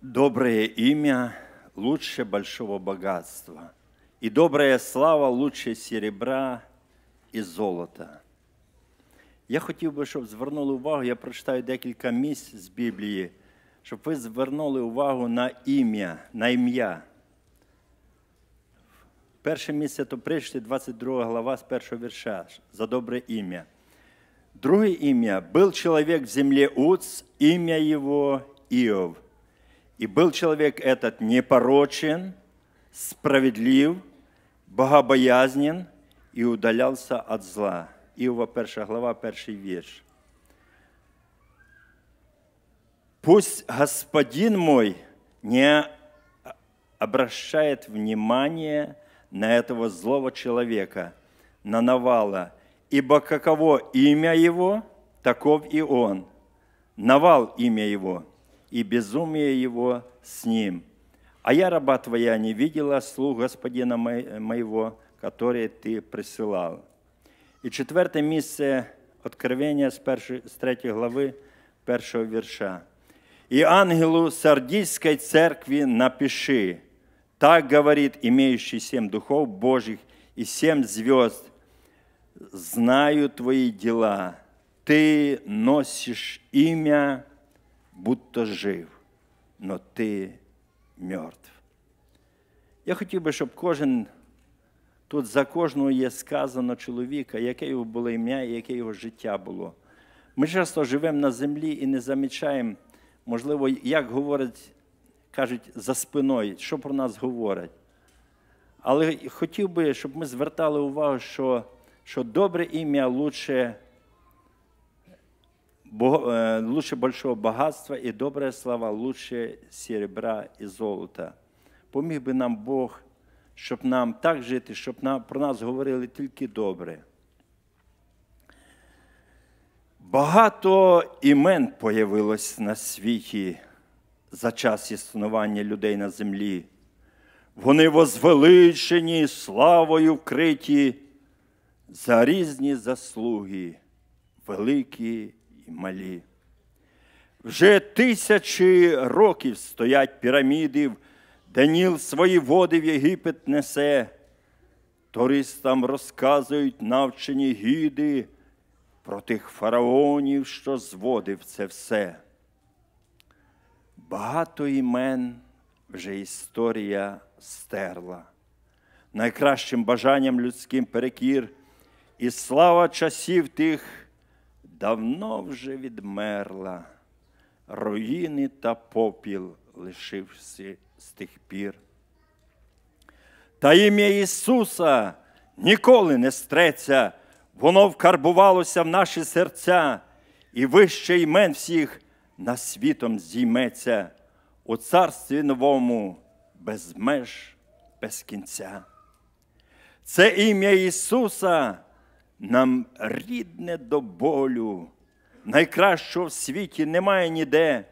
Доброе имя лучше большого богатства, и добрая слава лучше серебра і золота. Я хотів би, щоб звернули увагу, я прочитаю декілька місць з Біблії, щоб ви звернули увагу на ім'я, на ім'я. Перше місце то прийшли 22 глава з першого вірша за добре ім'я. Друге ім'я. був чоловік в землі Уц, ім'я його Іов. И был человек этот непорочен, справедлив, богобоязнен и удалялся от зла. Іова 1 глава, перший вірш. Пусть Господин мой не обращает внимания на этого злого человека, на Навала, ибо каково имя его, таков и он. Навал имя его – и безумие его с ним. А я, раба твоя, не видела слуг господина моего, который ты присылал. И четверте місце откровения с першої, з 3 глави першого вірша. ангелу Сардійської церкви напиши, так говорит имеющий семь духов Божьих и семь звезд, знаю твои дела, ты носишь имя будто жив, но ти мертв. Я хотів би, щоб кожен тут за кожного є сказано чоловіка, яке його було ім'я і яке його життя було. Ми часто живемо на землі і не замічаємо, можливо, як говорять, кажуть, за спиною, що про нас говорять. Але хотів би, щоб ми звертали увагу, що що добре ім'я лучше Е, лучше большого богатства и добрая слава лучше серебра и золота. Поміг би нам Бог, щоб нам так жити, щоб нам, про нас говорили тільки добре. Багато імен появилось на світі за час існування людей на землі. Вони возвеличені славою вкриті за різні заслуги, великі малі. Вже тисячі років стоять пірамідів, Даніл свої води в Єгипет несе. Туристам розказують навчені гіди про тих фараонів, що зводив це все. Багато імен вже історія стерла. Найкращим бажанням людським перекір і слава часів тих давно вже відмерла, руїни та попіл лишився з тих пір. Та ім'я Ісуса ніколи не стреться, воно вкарбувалося в наші серця, і вище імен всіх на світом зійметься у царстві новому без меж, без кінця. Це ім'я Ісуса нам рідне до болю, найкращого в світі немає ніде.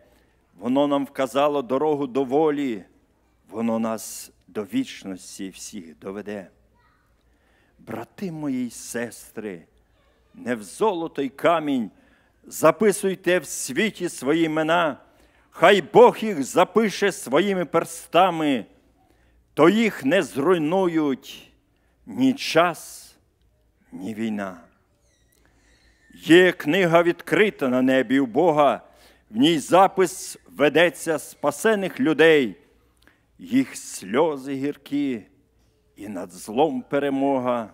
Воно нам вказало дорогу до волі, воно нас до вічності всіх доведе. Брати мої й сестри, не в золотий камінь, записуйте в світі свої імена, хай Бог їх запише своїми перстами, то їх не зруйнують ні час ні війна. Є книга відкрита на небі у Бога, в ній запис ведеться спасених людей, їх сльози гіркі і над злом перемога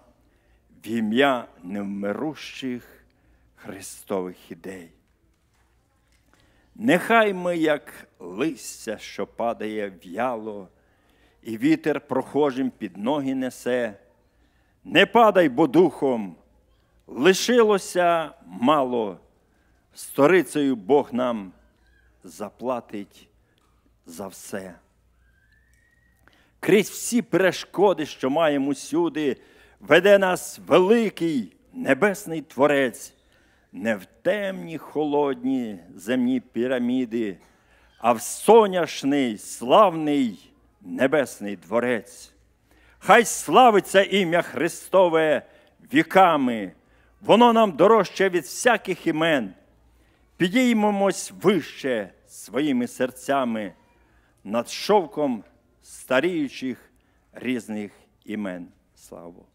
в ім'я невмирущих Христових ідей. Нехай ми, як листя, що падає в'яло, і вітер прохожим під ноги несе. Не падай, бо духом, лишилося мало, сторицею Бог нам заплатить за все. Крізь всі перешкоди, що маємо сюди, веде нас великий небесний Творець, не в темні холодні земні піраміди, а в соняшний славний небесний дворець. Хай славиться ім'я Христове віками, воно нам дорожче від всяких імен. Підіймемось вище своїми серцями над шовком старіючих різних імен. Слава Богу!